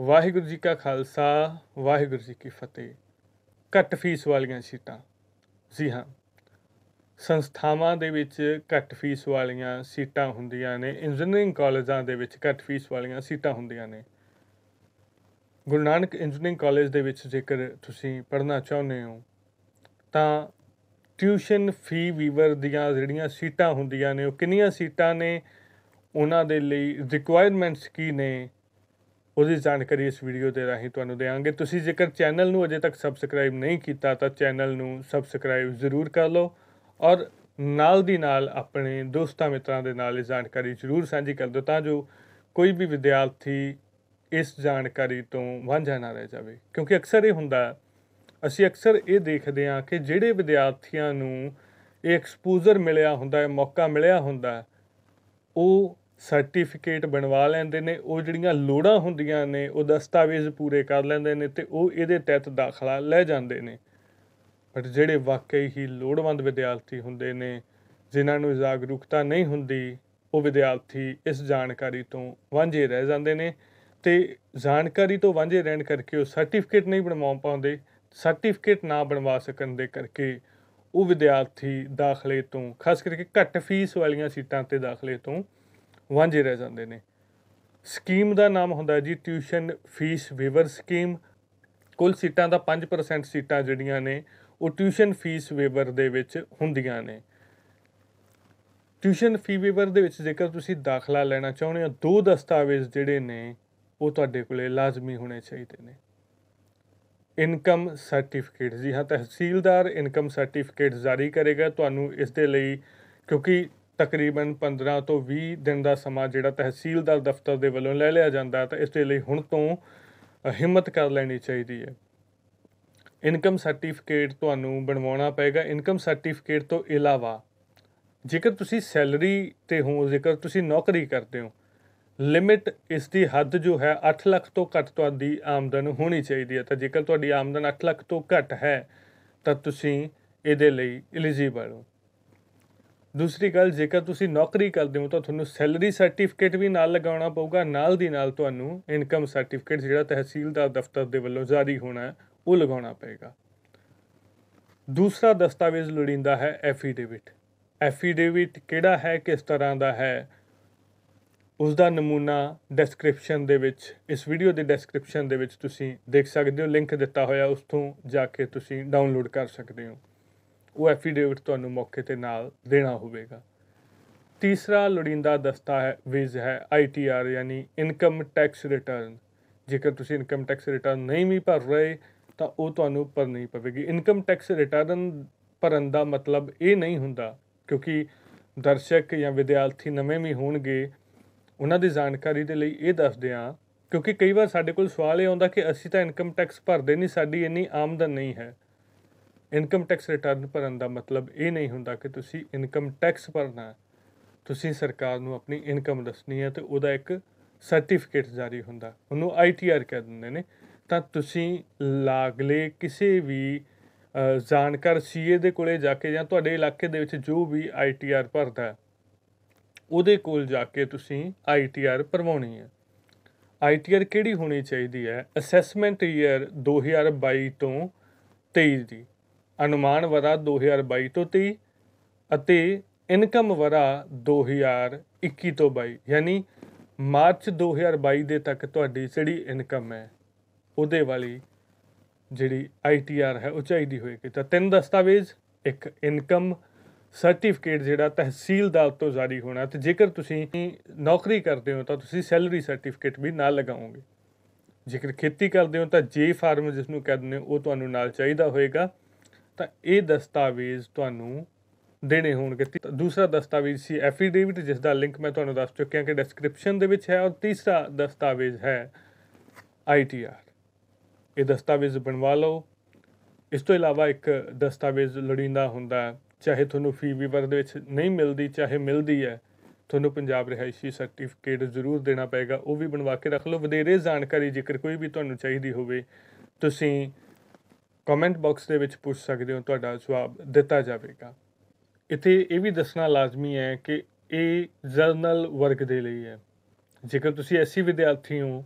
ਵਾਹਿਗੁਰੂ ਜੀ ਕਾ ਖਾਲਸਾ ਵਾਹਿਗੁਰੂ ਜੀ ਕੀ ਫਤਿਹ ਘੱਟ ਫੀਸ ਵਾਲੀਆਂ ਸੀਟਾਂ ਜੀ ਹਾਂ ਸੰਸਥਾਵਾਂ ਦੇ ਵਿੱਚ ਘੱਟ ਫੀਸ ਵਾਲੀਆਂ ਸੀਟਾਂ ਹੁੰਦੀਆਂ ਨੇ ਇੰਜੀਨੀਅਰਿੰਗ ਕਾਲਜਾਂ ਦੇ ਵਿੱਚ ਘੱਟ ਫੀਸ ਵਾਲੀਆਂ ਸੀਟਾਂ ਹੁੰਦੀਆਂ ਨੇ ਗੁਰੂ ਨਾਨਕ ਇੰਜੀਨੀਅਰਿੰਗ ਕਾਲਜ ਦੇ ਵਿੱਚ ਜੇਕਰ ਤੁਸੀਂ ਪੜ੍ਹਨਾ ਚਾਹੁੰਦੇ ਹੋ ਤਾਂ ਟਿਊਸ਼ਨ ਫੀ ਵੀਵਰ ਦੀਆਂ ਜਿਹੜੀਆਂ ਸੀਟਾਂ ਹੁੰਦੀਆਂ ਨੇ ਉਹ ਕਿੰਨੀਆਂ ਸੀਟਾਂ ਨੇ ਉਹਨਾਂ ਦੇ ਲਈ ਰਿਕੁਆਇਰਮੈਂਟਸ ਕੀ ਨੇ ਉਹਦੀ ਜਾਣਕਾਰੀ ਇਸ ਵੀਡੀਓ ਦੇ ਰਾਹੀਂ ਤੁਹਾਨੂੰ ਦੇਵਾਂਗੇ ਤੁਸੀਂ ਜੇਕਰ ਚੈਨਲ ਨੂੰ ਅਜੇ ਤੱਕ ਸਬਸਕ੍ਰਾਈਬ ਨਹੀਂ ਕੀਤਾ ਤਾਂ ਚੈਨਲ ਨੂੰ ਸਬਸਕ੍ਰਾਈਬ ਜ਼ਰੂਰ ਕਰ ਲਓ ਔਰ ਨਾਲ ਦੀ ਨਾਲ ਆਪਣੇ ਦੋਸਤਾਂ ਮਿੱਤਰਾਂ ਦੇ ਨਾਲ ਇਹ ਜਾਣਕਾਰੀ ਜ਼ਰੂਰ ਸਾਂਝੀ ਕਰ ਦਿਓ ਤਾਂ ਜੋ ਕੋਈ ਵੀ ਵਿਦਿਆਰਥੀ ਇਸ ਜਾਣਕਾਰੀ ਤੋਂ ਵਾਂਝਾ ਨਾ ਰਹਿ ਜਾਵੇ ਕਿਉਂਕਿ ਅਕਸਰ ਇਹ ਹੁੰਦਾ ਅਸੀਂ ਅਕਸਰ ਇਹ ਦੇਖਦੇ ਹਾਂ ਕਿ ਜਿਹੜੇ ਵਿਦਿਆਰਥੀਆਂ ਨੂੰ ਇਹ ਐਕਸਪੋਜ਼ਰ ਮਿਲਿਆ ਹੁੰਦਾ ਹੈ ਮੌਕਾ ਮਿਲਿਆ ਹੁੰਦਾ ਉਹ ਸਰਟੀਫਿਕੇਟ ਬਣਵਾ ਲੈਂਦੇ ਨੇ ਉਹ ਜਿਹੜੀਆਂ ਲੋੜਾਂ ਹੁੰਦੀਆਂ ਨੇ ਉਹ ਦਸਤਾਵੇਜ਼ ਪੂਰੇ ਕਰ ਲੈਂਦੇ ਨੇ ਤੇ ਉਹ ਇਹਦੇ ਤਹਿਤ ਦਾਖਲਾ ਲੈ ਜਾਂਦੇ ਨੇ ਬਟ ਜਿਹੜੇ ਵਾਕਈ ਹੀ ਲੋੜਵੰਦ ਵਿਦਿਆਰਥੀ ਹੁੰਦੇ ਨੇ ਜਿਨ੍ਹਾਂ ਨੂੰ ਜਾਗਰੂਕਤਾ ਨਹੀਂ ਹੁੰਦੀ ਉਹ ਵਿਦਿਆਰਥੀ ਇਸ ਜਾਣਕਾਰੀ ਤੋਂ ਵਾਂਝੇ ਰਹਿ ਜਾਂਦੇ ਨੇ ਤੇ ਜਾਣਕਾਰੀ ਤੋਂ ਵਾਂਝੇ ਰਹਿਣ ਕਰਕੇ ਉਹ ਸਰਟੀਫਿਕੇਟ ਨਹੀਂ ਬਣਵਾ ਪਾਉਂਦੇ ਸਰਟੀਫਿਕੇਟ ਨਾ ਬਣਵਾ ਸਕਣ ਦੇ ਕਰਕੇ ਉਹ ਵਿਦਿਆਰਥੀ ਦਾਖਲੇ ਤੋਂ ਖਾਸ ਕਰਕੇ ਘੱਟ ਫੀਸ ਵਾਲੀਆਂ ਸੀਟਾਂ ਤੇ ਦਾਖਲੇ ਤੋਂ ਵਾਂਝੇ ਰਹਿ ਜਾਂਦੇ ਨੇ ਸਕੀਮ ਦਾ ਨਾਮ ਹੁੰਦਾ ਜੀ ਟਿਊਸ਼ਨ ਫੀਸ ਵੇਵਰ ਸਕੀਮ ਕੁੱਲ ਸੀਟਾਂ ਦਾ 5% ਸੀਟਾਂ ਜਿਹੜੀਆਂ ਨੇ ਉਹ ਟਿਊਸ਼ਨ ਫੀਸ ਵੇਵਰ ਦੇ ਵਿੱਚ ਹੁੰਦੀਆਂ ਨੇ ਟਿਊਸ਼ਨ ਫੀ ਵੇਵਰ ਦੇ ਵਿੱਚ ਜੇਕਰ ਤੁਸੀਂ ਦਾਖਲਾ ਲੈਣਾ ਚਾਹੁੰਦੇ ਹੋ ਦੋ ਦਸਤਾਵੇਜ਼ ਜਿਹੜੇ ਨੇ ਉਹ ਤੁਹਾਡੇ ਕੋਲੇ ਲਾਜ਼ਮੀ ਹੋਣੇ ਚਾਹੀਦੇ ਨੇ ਇਨਕਮ ਸਰਟੀਫਿਕੇਟ ਜੀ ਹਾਂ ਤਹਿਸੀਲਦਾਰ ਇਨਕਮ ਸਰਟੀਫਿਕੇਟ ਜਾਰੀ ਕਰੇਗਾ ਤੁਹਾਨੂੰ ਇਸ ਦੇ ਲਈ ਕਿਉਂਕਿ ਤਕਰੀਬਨ 15 ਤੋਂ 20 ਦਿਨ ਦਾ ਸਮਾਂ ਜਿਹੜਾ ਤਹਿਸੀਲਦਾਰ ਦਫ਼ਤਰ ਦੇ ਵੱਲੋਂ ਲੈ ਲਿਆ ਜਾਂਦਾ ਹੈ ਤਾਂ ਇਸ ਦੇ ਲਈ ਹੁਣ ਤੋਂ ਹਿੰਮਤ ਕਰ ਲੈਣੀ ਚਾਹੀਦੀ ਹੈ ਇਨਕਮ ਸਰਟੀਫਿਕੇਟ ਤੁਹਾਨੂੰ ਬਣਵਾਉਣਾ ਪਏਗਾ ਇਨਕਮ ਸਰਟੀਫਿਕੇਟ ਤੋਂ ਇਲਾਵਾ ਜੇਕਰ ਤੁਸੀਂ ਸੈਲਰੀ ਤੇ ਹੋ ਜੇਕਰ ਤੁਸੀਂ ਨੌਕਰੀ ਕਰਦੇ ਹੋ ਲਿਮਿਟ ਇਸ ਦੀ ਹੱਦ ਜੋ ਹੈ 8 ਲੱਖ ਤੋਂ ਘੱਟ ਤੁਹਾਡੀ ਆਮਦਨ ਹੋਣੀ ਚਾਹੀਦੀ ਹੈ ਤਾਂ ਜੇਕਰ ਤੁਹਾਡੀ ਆਮਦਨ 8 ਲੱਖ ਤੋਂ ਘੱਟ ਹੈ ਤਾਂ ਤੁਸੀਂ ਇਹਦੇ ਲਈ ਐਲੀਜੀਬਲ ਹੋ ਦੂਸਰੀ ਗੱਲ ਜੇਕਰ ਤੁਸੀਂ ਨੌਕਰੀ ਕਰਦੇ ਹੋ ਤਾਂ ਤੁਹਾਨੂੰ ਸੈਲਰੀ ਸਰਟੀਫਿਕੇਟ ਵੀ ਨਾਲ ਲਗਾਉਣਾ ਪਊਗਾ ਨਾਲ ਦੀ ਨਾਲ ਤੁਹਾਨੂੰ ਇਨਕਮ ਸਰਟੀਫਿਕੇਟ ਜਿਹੜਾ ਤਹਿਸੀਲਦਾਰ ਦਫ਼ਤਰ ਦੇ ਵੱਲੋਂ ਜਾਰੀ ਹੋਣਾ ਉਹ ਲਗਾਉਣਾ ਪਏਗਾ ਦੂਸਰਾ ਦਸਤਾਵੇਜ਼ ਲੋੜੀਂਦਾ ਹੈ ਐਫੀਡੇਵਿਟ ਐਫੀਡੇਵਿਟ ਕਿਹੜਾ ਹੈ ਕਿਸ ਤਰ੍ਹਾਂ ਦਾ ਹੈ ਉਸ ਦਾ ਨਮੂਨਾ ਡਿਸਕ੍ਰਿਪਸ਼ਨ ਦੇ ਵਿੱਚ ਇਸ ਵੀਡੀਓ ਦੇ ਡਿਸਕ੍ਰਿਪਸ਼ਨ ਦੇ ਵਿੱਚ ਤੁਸੀਂ ਦੇਖ ਸਕਦੇ ਹੋ ਲਿੰਕ ਦਿੱਤਾ ਹੋਇਆ ਉਸ ਤੋਂ ਜਾ ਕੇ ਤੁਸੀਂ ਡਾਊਨਲੋਡ ਕਰ ਸਕਦੇ ਹੋ ਉਹ ਐਫੀਡੇਵਿਟ ਤੁਹਾਨੂੰ ਮੌਕੇ ਤੇ ਨਾਲ ਦੇਣਾ ਹੋਵੇਗਾ ਤੀਸਰਾ ਲੋੜੀਂਦਾ ਦਸਤਾ ਹੈ ਵਿਜ ਹੈ ਆਈਟੀਆਰ ਯਾਨੀ ਇਨਕਮ ਟੈਕਸ ਰਿਟਰਨ ਜੇਕਰ ਤੁਸੀਂ ਇਨਕਮ ਟੈਕਸ ਰਿਟਰਨ ਨਹੀਂ ਵੀ ਭਰ ਰਹੇ ਤਾਂ ਉਹ ਤੁਹਾਨੂੰ ਭਰਨੀ ਪਵੇਗੀ ਇਨਕਮ ਟੈਕਸ ਰਿਟਰਨ ਭਰਨ ਦਾ ਮਤਲਬ ਇਹ ਨਹੀਂ ਹੁੰਦਾ ਕਿਉਂਕਿ ਦਰਸ਼ਕ ਜਾਂ ਵਿਦਿਆਰਥੀ ਨਵੇਂ ਵੀ ਹੋਣਗੇ ਉਹਨਾਂ ਦੀ ਜਾਣਕਾਰੀ ਦੇ ਲਈ ਇਹ ਦੱਸਦੇ ਆ ਕਿਉਂਕਿ ਕਈ ਵਾਰ ਸਾਡੇ ਕੋਲ ਸਵਾਲ ਇਹ ਆਉਂਦਾ ਕਿ ਅਸੀਂ ਤਾਂ ਇਨਕਮ ਟੈਕਸ ਭਰਦੇ ਨਹੀਂ ਸਾਡੀ ਇੰਨੀ ਆਮਦਨ ਨਹੀਂ ਹੈ ਇਨਕਮ ਟੈਕਸ ਰਿਟਰਨ ਭਰਨ ਦਾ ਮਤਲਬ ਇਹ ਨਹੀਂ ਹੁੰਦਾ ਕਿ ਤੁਸੀਂ ਇਨਕਮ ਟੈਕਸ ਭਰਨਾ ਤੁਸੀਂ ਸਰਕਾਰ ਨੂੰ ਆਪਣੀ ਇਨਕਮ ਦੱਸਣੀ ਹੈ ਤੇ ਉਹਦਾ ਇੱਕ ਸਰਟੀਫਿਕੇਟ ਜਾਰੀ ਹੁੰਦਾ ਉਹਨੂੰ ਆਈਟੀਆਰ ਕਹਿ ਦਿੰਦੇ ਨੇ ਤਾਂ ਤੁਸੀਂ ਲਾਗਲੇ ਕਿਸੇ ਵੀ ਜਾਣਕਾਰ ਸੀਏ ਦੇ ਕੋਲੇ ਜਾ ਕੇ ਜਾਂ ਤੁਹਾਡੇ ਇਲਾਕੇ ਦੇ ਵਿੱਚ ਜੋ ਵੀ ਆਈਟੀਆਰ ਭਰਦਾ ਉਹਦੇ ਕੋਲ ਜਾ ਕੇ ਤੁਸੀਂ ਆਈਟੀਆਰ ਭਰਵਾਉਣੀ ਹੈ ਆਈਟੀਆਰ ਕਿਹੜੀ ਹੋਣੀ ਚਾਹੀਦੀ ਹੈ ਅਸੈਸਮੈਂਟ ਈਅਰ 2022 ਤੋਂ 23 ਦੀ ਅਨੁਮਾਨ ਵਰਾ 2022 ਤੋਂ 23 ਅਤੇ ਇਨਕਮ ਵਰਾ 2021 ਤੋਂ 22 ਯਾਨੀ ਮਾਰਚ 2022 ਦੇ ਤੱਕ ਤੁਹਾਡੀ ਜਿਹੜੀ ਇਨਕਮ ਹੈ ਉਹਦੇ ਵਾਲੀ ਜਿਹੜੀ ਆਈਟੀਆਰ ਹੈ ਉਚਾਈ ਦੀ ਹੋਏਗੀ ਤਾਂ ਤਿੰਨ ਦਸਤਾਵੇਜ਼ ਇੱਕ ਇਨਕਮ ਸਰਟੀਫਿਕੇਟ ਜਿਹੜਾ ਤਹਿਸੀਲ ਤੋਂ ਜਾਰੀ ਹੋਣਾ ਤੇ ਜੇਕਰ ਤੁਸੀਂ ਨੌਕਰੀ ਕਰਦੇ ਹੋ ਤਾਂ ਤੁਸੀਂ ਸੈਲਰੀ ਸਰਟੀਫਿਕੇਟ ਵੀ ਨਾਲ ਲਗਾਓਗੇ ਜੇਕਰ ਖੇਤੀ ਕਰਦੇ ਹੋ ਤਾਂ ਜੇ ਫਾਰਮ ਜਿਸ ਨੂੰ ਕਹਿੰਦੇ ਨੇ ਉਹ ਤੁਹਾਨੂੰ ਨਾਲ ਚਾਹੀਦਾ ਹੋਏਗਾ ਤਾਂ ਇਹ ਦਸਤਾਵੇਜ਼ ਤੁਹਾਨੂੰ ਦੇਣੇ ਹੋਣਗੇ ਦੂਸਰਾ ਦਸਤਾਵੇਜ਼ ਸੀ ਐਫੀਡੇਵਿਟ ਜਿਸ ਦਾ ਲਿੰਕ ਮੈਂ ਤੁਹਾਨੂੰ ਦੱਸ ਚੁੱਕਿਆ ਕਿ ਡਿਸਕ੍ਰਿਪਸ਼ਨ ਦੇ ਵਿੱਚ ਹੈ ਔਰ ਤੀਸਰਾ ਦਸਤਾਵੇਜ਼ ਹੈ ਆਈਟੀਆਰ ਇਹ ਦਸਤਾਵੇਜ਼ ਬਣਵਾ ਲਓ ਇਸ ਤੋਂ ਇਲਾਵਾ ਇੱਕ ਦਸਤਾਵੇਜ਼ ਲੋੜੀਂਦਾ ਹੁੰਦਾ ਚਾਹੇ ਤੁਹਾਨੂੰ ਫੀ ਵੀਵਰ ਦੇ ਵਿੱਚ ਨਹੀਂ ਮਿਲਦੀ ਚਾਹੇ ਮਿਲਦੀ ਹੈ ਤੁਹਾਨੂੰ ਪੰਜਾਬ ਰਿਹਾਇਸ਼ੀ ਸਰਟੀਫਿਕੇਟ ਜ਼ਰੂਰ ਦੇਣਾ ਪਏਗਾ ਉਹ ਵੀ ਬਣਵਾ ਕੇ ਰੱਖ ਲਓ ਵਧੇਰੇ ਜਾਣਕਾਰੀ ਜੇਕਰ ਕੋਈ ਵੀ ਤੁਹਾਨੂੰ ਚਾਹੀਦੀ ਹੋਵੇ ਤੁਸੀਂ ਕਮੈਂਟ ਬਾਕਸ ਦੇ ਵਿੱਚ ਪੁੱਛ ਸਕਦੇ ਹੋ ਤੁਹਾਡਾ ਜਵਾਬ ਦਿੱਤਾ ਜਾਵੇਗਾ ਇੱਥੇ ਇਹ ਵੀ ਦੱਸਣਾ ਲਾਜ਼ਮੀ ਹੈ ਕਿ ਇਹ ਜਰਨਲ ਵਰਗ ਦੇ ਲਈ ਹੈ ਜੇਕਰ ਤੁਸੀਂ ਐਸੀ ਵਿਦਿਆਰਥੀ ਹੋ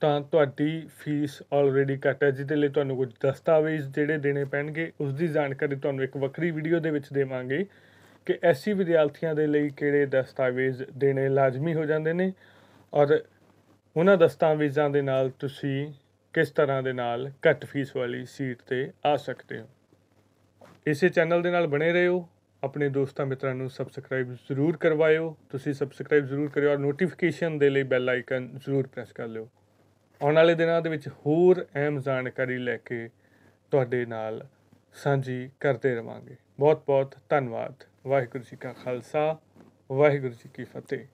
ਤਾਂ ਤੁਹਾਡੀ ਫੀਸ ਆਲਰੇਡੀ ਕੱਟ ਹੈ ਜਿਹਦੇ ਲਈ ਤੁਹਾਨੂੰ ਕੁਝ ਦਸਤਾਵੇਜ਼ ਜਿਹੜੇ ਦੇਣੇ ਪੈਣਗੇ ਉਸ ਦੀ ਜਾਣਕਾਰੀ ਤੁਹਾਨੂੰ ਇੱਕ ਵੱਖਰੀ ਵੀਡੀਓ ਦੇ ਵਿੱਚ ਦੇਵਾਂਗੇ ਕਿ ਐਸੀ ਵਿਦਿਆਰਥੀਆਂ ਦੇ ਲਈ ਕਿਹੜੇ ਦਸਤਾਵੇਜ਼ ਦੇਣੇ ਲਾਜ਼ਮੀ ਹੋ ਜਾਂਦੇ ਨੇ ਔਰ ਉਹਨਾਂ ਦਸਤਾਵੇਜ਼ਾਂ ਦੇ ਨਾਲ ਤੁਸੀਂ ਕਿਸ ਤਰ੍ਹਾਂ ਦੇ ਨਾਲ ਘੱਟ ਫੀਸ ਵਾਲੀ ਸੀਟ ਤੇ ਆ ਸਕਦੇ ਹੋ ਇਸੇ ਚੈਨਲ ਦੇ ਨਾਲ ਬਣੇ ਰਹੋ ਆਪਣੇ ਦੋਸਤਾਂ ਮਿੱਤਰਾਂ ਨੂੰ ਸਬਸਕ੍ਰਾਈਬ ਜ਼ਰੂਰ ਕਰਵਾਇਓ ਤੁਸੀਂ ਸਬਸਕ੍ਰਾਈਬ ਜ਼ਰੂਰ ਕਰਿਓ ਔਰ ਨੋਟੀਫਿਕੇਸ਼ਨ ਦੇ ਲਈ ਬੈਲ ਆਈਕਨ ਜ਼ਰੂਰ ਪ੍ਰੈਸ ਕਰ ਲਿਓ ਆਉਣ ਵਾਲੇ ਦਿਨਾਂ ਦੇ ਵਿੱਚ ਹੋਰ ਅਹਿਮ ਜਾਣਕਾਰੀ ਲੈ ਕੇ ਤੁਹਾਡੇ ਨਾਲ ਸਾਂਝੀ ਕਰਦੇ ਰਵਾਂਗੇ ਬਹੁਤ ਬਹੁਤ ਧੰਨਵਾਦ ਵਾਹਿਗੁਰੂ ਜੀ ਕਾ ਖਾਲਸਾ ਵਾਹਿਗੁਰੂ ਜੀ ਕੀ ਫਤਿਹ